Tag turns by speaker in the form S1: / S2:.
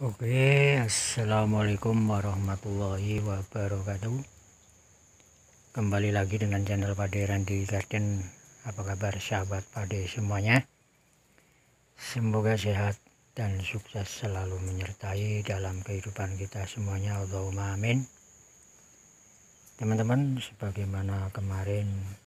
S1: Oke, assalamualaikum warahmatullahi wabarakatuh. Kembali lagi dengan channel Pade Randy Garden. Apa kabar sahabat Pade semuanya? Semoga sehat dan sukses selalu menyertai dalam kehidupan kita semuanya. Allahumma amin. Teman-teman, sebagaimana
S2: kemarin